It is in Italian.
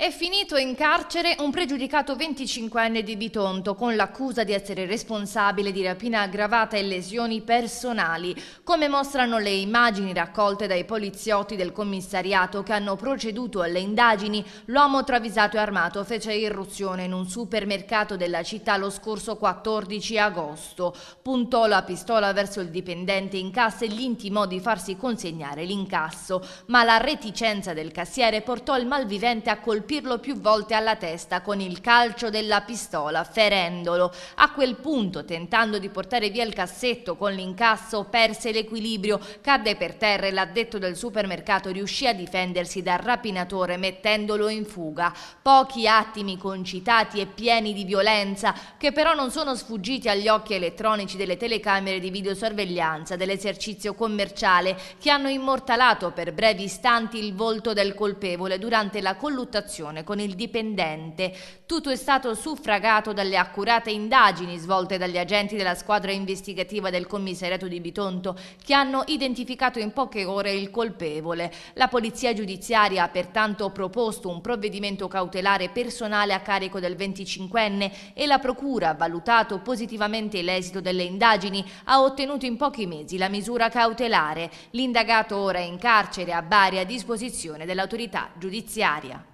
È finito in carcere un pregiudicato 25enne di Bitonto con l'accusa di essere responsabile di rapina aggravata e lesioni personali, come mostrano le immagini raccolte dai poliziotti del commissariato che hanno proceduto alle indagini. L'uomo travisato e armato fece irruzione in un supermercato della città lo scorso 14 agosto, puntò la pistola verso il dipendente in cassa e gli intimò di farsi consegnare l'incasso, ma la reticenza del cassiere portò il malvivente a colpire colpirlo più volte alla testa con il calcio della pistola, ferendolo. A quel punto, tentando di portare via il cassetto con l'incasso, perse l'equilibrio, cadde per terra e l'addetto del supermercato riuscì a difendersi dal rapinatore mettendolo in fuga. Pochi attimi concitati e pieni di violenza che però non sono sfuggiti agli occhi elettronici delle telecamere di videosorveglianza dell'esercizio commerciale che hanno immortalato per brevi istanti il volto del colpevole durante la colluttazione relazione con il dipendente. Tutto è stato suffragato dalle accurate indagini svolte dagli agenti della squadra investigativa del commissariato di Bitonto che hanno identificato in poche ore il colpevole. La polizia giudiziaria ha pertanto proposto un provvedimento cautelare personale a carico del 25enne e la procura, valutato positivamente l'esito delle indagini, ha ottenuto in pochi mesi la misura cautelare. L'indagato ora è in carcere a Bari a disposizione dell'autorità giudiziaria.